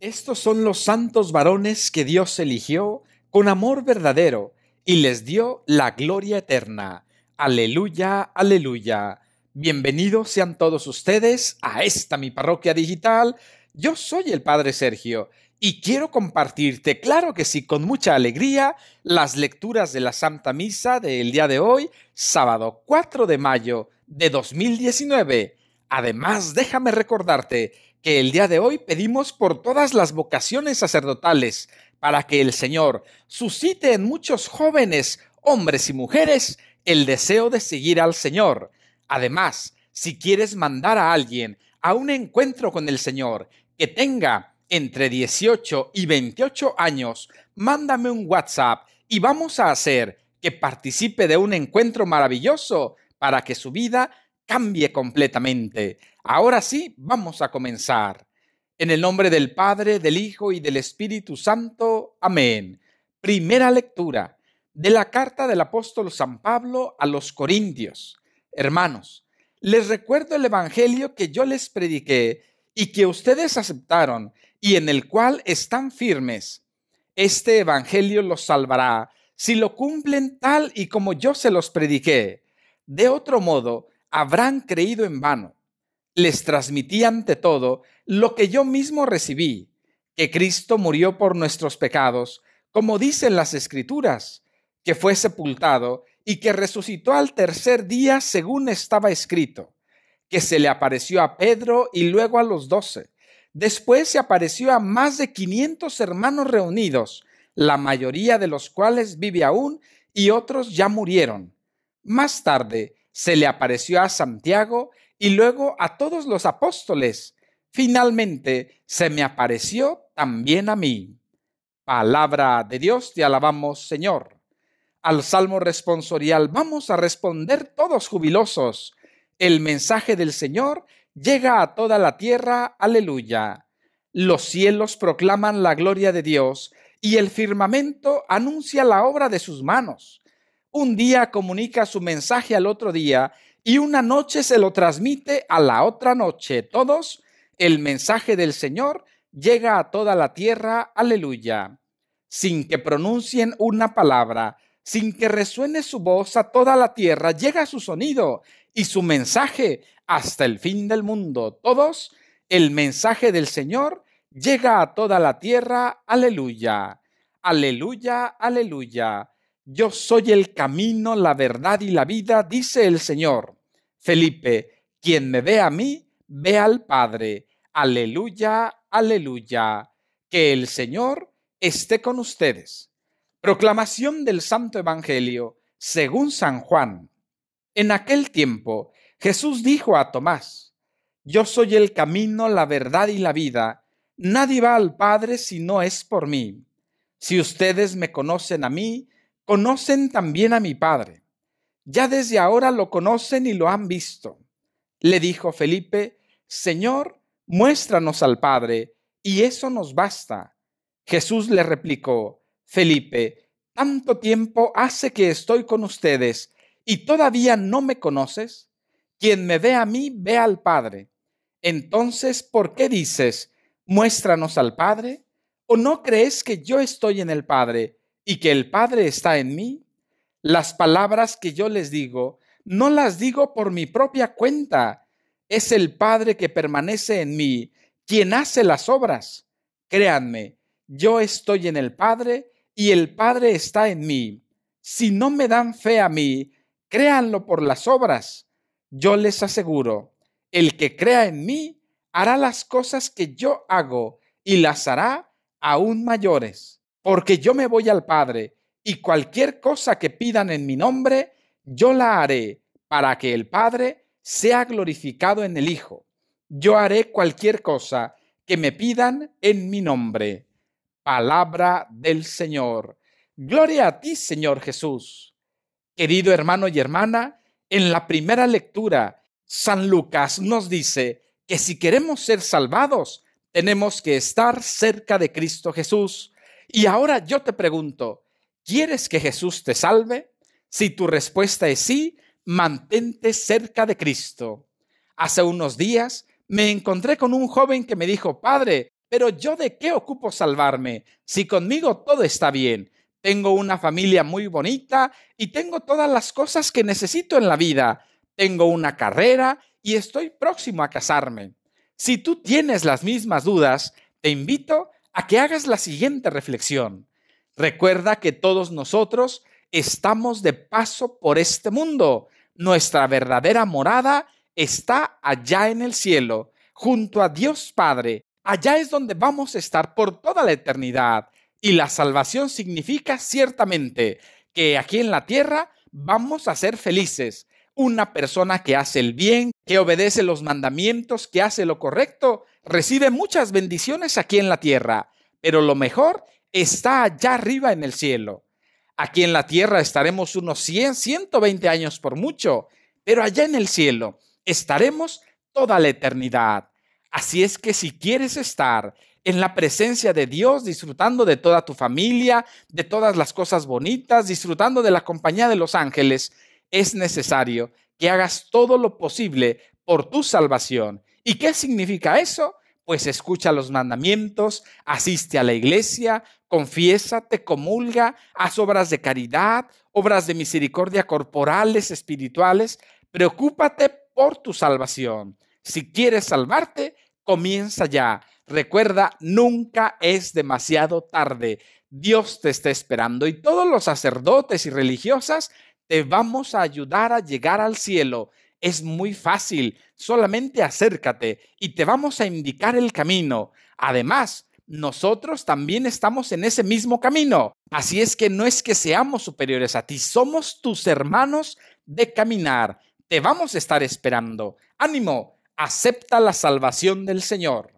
Estos son los santos varones que Dios eligió con amor verdadero y les dio la gloria eterna. Aleluya, aleluya. Bienvenidos sean todos ustedes a esta mi parroquia digital. Yo soy el Padre Sergio y quiero compartirte, claro que sí, con mucha alegría, las lecturas de la Santa Misa del día de hoy, sábado 4 de mayo de 2019. Además, déjame recordarte que el día de hoy pedimos por todas las vocaciones sacerdotales, para que el Señor suscite en muchos jóvenes, hombres y mujeres, el deseo de seguir al Señor. Además, si quieres mandar a alguien a un encuentro con el Señor que tenga entre 18 y 28 años, mándame un WhatsApp y vamos a hacer que participe de un encuentro maravilloso para que su vida cambie completamente. Ahora sí, vamos a comenzar. En el nombre del Padre, del Hijo y del Espíritu Santo. Amén. Primera lectura de la carta del apóstol San Pablo a los Corintios. Hermanos, les recuerdo el Evangelio que yo les prediqué y que ustedes aceptaron y en el cual están firmes. Este Evangelio los salvará si lo cumplen tal y como yo se los prediqué. De otro modo, habrán creído en vano les transmití ante todo lo que yo mismo recibí, que Cristo murió por nuestros pecados, como dicen las escrituras, que fue sepultado y que resucitó al tercer día según estaba escrito, que se le apareció a Pedro y luego a los doce. Después se apareció a más de quinientos hermanos reunidos, la mayoría de los cuales vive aún y otros ya murieron. Más tarde se le apareció a Santiago y luego a todos los apóstoles. Finalmente se me apareció también a mí. Palabra de Dios, te alabamos, Señor. Al salmo responsorial vamos a responder todos jubilosos. El mensaje del Señor llega a toda la tierra, aleluya. Los cielos proclaman la gloria de Dios y el firmamento anuncia la obra de sus manos. Un día comunica su mensaje al otro día y una noche se lo transmite a la otra noche. Todos, el mensaje del Señor llega a toda la tierra, aleluya, sin que pronuncien una palabra, sin que resuene su voz a toda la tierra, llega su sonido y su mensaje hasta el fin del mundo. Todos, el mensaje del Señor llega a toda la tierra, aleluya, aleluya, aleluya. Yo soy el camino, la verdad y la vida, dice el Señor. Felipe, quien me ve a mí, ve al Padre. Aleluya, aleluya. Que el Señor esté con ustedes. Proclamación del Santo Evangelio, según San Juan. En aquel tiempo, Jesús dijo a Tomás, Yo soy el camino, la verdad y la vida. Nadie va al Padre si no es por mí. Si ustedes me conocen a mí, conocen también a mi Padre ya desde ahora lo conocen y lo han visto. Le dijo Felipe, Señor, muéstranos al Padre, y eso nos basta. Jesús le replicó, Felipe, tanto tiempo hace que estoy con ustedes, y todavía no me conoces. Quien me ve a mí, ve al Padre. Entonces, ¿por qué dices, muéstranos al Padre? ¿O no crees que yo estoy en el Padre y que el Padre está en mí? Las palabras que yo les digo, no las digo por mi propia cuenta. Es el Padre que permanece en mí, quien hace las obras. Créanme, yo estoy en el Padre y el Padre está en mí. Si no me dan fe a mí, créanlo por las obras. Yo les aseguro, el que crea en mí hará las cosas que yo hago y las hará aún mayores, porque yo me voy al Padre y cualquier cosa que pidan en mi nombre, yo la haré para que el Padre sea glorificado en el Hijo. Yo haré cualquier cosa que me pidan en mi nombre. Palabra del Señor. Gloria a ti, Señor Jesús. Querido hermano y hermana, en la primera lectura, San Lucas nos dice que si queremos ser salvados, tenemos que estar cerca de Cristo Jesús. Y ahora yo te pregunto, ¿Quieres que Jesús te salve? Si tu respuesta es sí, mantente cerca de Cristo. Hace unos días me encontré con un joven que me dijo, Padre, pero yo de qué ocupo salvarme si conmigo todo está bien. Tengo una familia muy bonita y tengo todas las cosas que necesito en la vida. Tengo una carrera y estoy próximo a casarme. Si tú tienes las mismas dudas, te invito a que hagas la siguiente reflexión. Recuerda que todos nosotros estamos de paso por este mundo. Nuestra verdadera morada está allá en el cielo, junto a Dios Padre. Allá es donde vamos a estar por toda la eternidad. Y la salvación significa ciertamente que aquí en la tierra vamos a ser felices. Una persona que hace el bien, que obedece los mandamientos, que hace lo correcto, recibe muchas bendiciones aquí en la tierra. Pero lo mejor está allá arriba en el cielo. Aquí en la tierra estaremos unos 100, 120 años por mucho, pero allá en el cielo estaremos toda la eternidad. Así es que si quieres estar en la presencia de Dios, disfrutando de toda tu familia, de todas las cosas bonitas, disfrutando de la compañía de los ángeles, es necesario que hagas todo lo posible por tu salvación. ¿Y qué significa eso? Pues escucha los mandamientos, asiste a la iglesia, confiésate, comulga, haz obras de caridad, obras de misericordia corporales, espirituales. Preocúpate por tu salvación. Si quieres salvarte, comienza ya. Recuerda, nunca es demasiado tarde. Dios te está esperando y todos los sacerdotes y religiosas te vamos a ayudar a llegar al cielo. Es muy fácil, solamente acércate y te vamos a indicar el camino. Además, nosotros también estamos en ese mismo camino. Así es que no es que seamos superiores a ti, somos tus hermanos de caminar. Te vamos a estar esperando. Ánimo, acepta la salvación del Señor.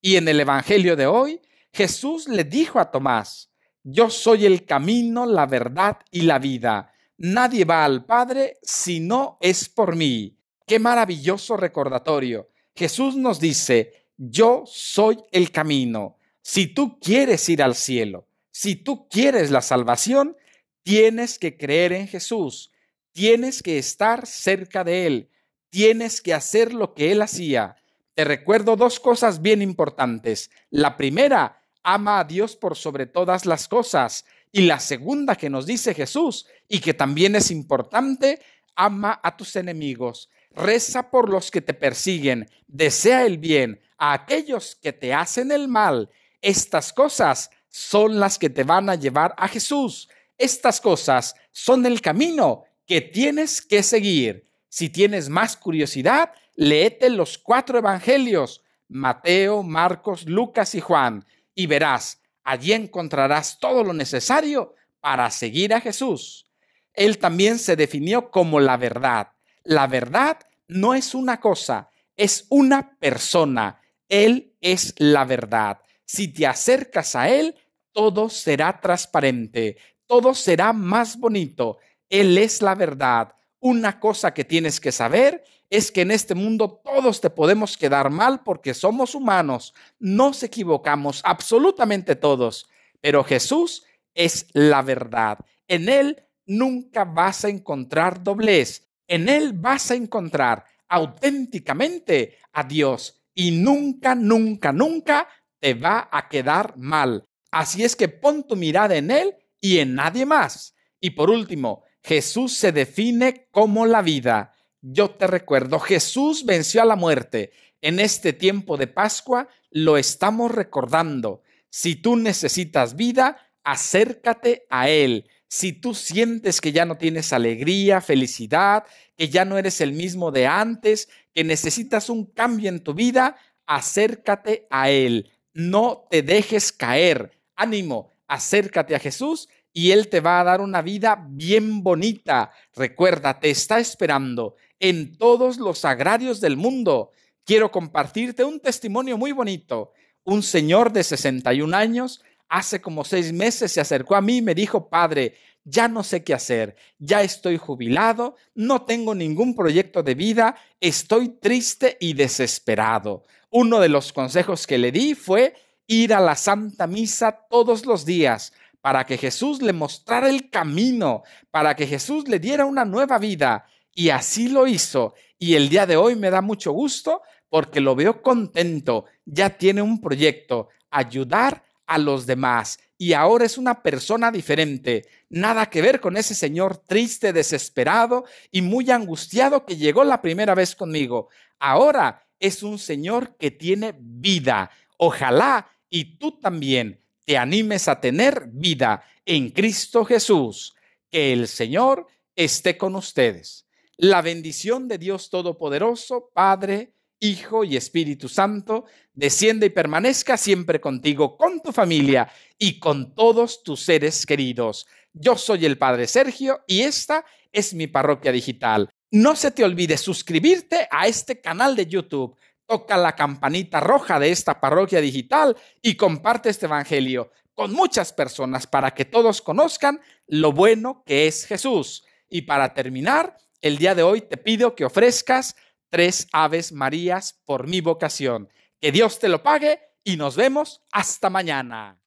Y en el Evangelio de hoy, Jesús le dijo a Tomás, yo soy el camino, la verdad y la vida. Nadie va al Padre si no es por mí. Qué maravilloso recordatorio. Jesús nos dice, yo soy el camino. Si tú quieres ir al cielo, si tú quieres la salvación, tienes que creer en Jesús, tienes que estar cerca de Él, tienes que hacer lo que Él hacía. Te recuerdo dos cosas bien importantes. La primera, ama a Dios por sobre todas las cosas. Y la segunda que nos dice Jesús y que también es importante, ama a tus enemigos, reza por los que te persiguen, desea el bien a aquellos que te hacen el mal estas cosas son las que te van a llevar a Jesús. Estas cosas son el camino que tienes que seguir. Si tienes más curiosidad, léete los cuatro evangelios, Mateo, Marcos, Lucas y Juan, y verás, allí encontrarás todo lo necesario para seguir a Jesús. Él también se definió como la verdad. La verdad no es una cosa, es una persona. Él es la verdad. Si te acercas a Él, todo será transparente, todo será más bonito. Él es la verdad. Una cosa que tienes que saber es que en este mundo todos te podemos quedar mal porque somos humanos, nos equivocamos absolutamente todos, pero Jesús es la verdad. En Él nunca vas a encontrar doblez, en Él vas a encontrar auténticamente a Dios y nunca, nunca, nunca te va a quedar mal. Así es que pon tu mirada en Él y en nadie más. Y por último, Jesús se define como la vida. Yo te recuerdo, Jesús venció a la muerte. En este tiempo de Pascua lo estamos recordando. Si tú necesitas vida, acércate a Él. Si tú sientes que ya no tienes alegría, felicidad, que ya no eres el mismo de antes, que necesitas un cambio en tu vida, acércate a Él no te dejes caer. Ánimo, acércate a Jesús y Él te va a dar una vida bien bonita. Recuerda, te está esperando en todos los agrarios del mundo. Quiero compartirte un testimonio muy bonito. Un señor de 61 años, hace como seis meses se acercó a mí y me dijo, Padre, ya no sé qué hacer, ya estoy jubilado, no tengo ningún proyecto de vida, estoy triste y desesperado. Uno de los consejos que le di fue ir a la Santa Misa todos los días para que Jesús le mostrara el camino, para que Jesús le diera una nueva vida. Y así lo hizo. Y el día de hoy me da mucho gusto porque lo veo contento, ya tiene un proyecto, ayudar a los demás y ahora es una persona diferente, nada que ver con ese señor triste, desesperado y muy angustiado que llegó la primera vez conmigo. Ahora es un señor que tiene vida. Ojalá y tú también te animes a tener vida en Cristo Jesús. Que el Señor esté con ustedes. La bendición de Dios Todopoderoso, Padre, Hijo y Espíritu Santo, desciende y permanezca siempre contigo, con tu familia y con todos tus seres queridos. Yo soy el Padre Sergio y esta es mi parroquia digital. No se te olvide suscribirte a este canal de YouTube. Toca la campanita roja de esta parroquia digital y comparte este Evangelio con muchas personas para que todos conozcan lo bueno que es Jesús. Y para terminar, el día de hoy te pido que ofrezcas tres aves marías por mi vocación. Que Dios te lo pague y nos vemos hasta mañana.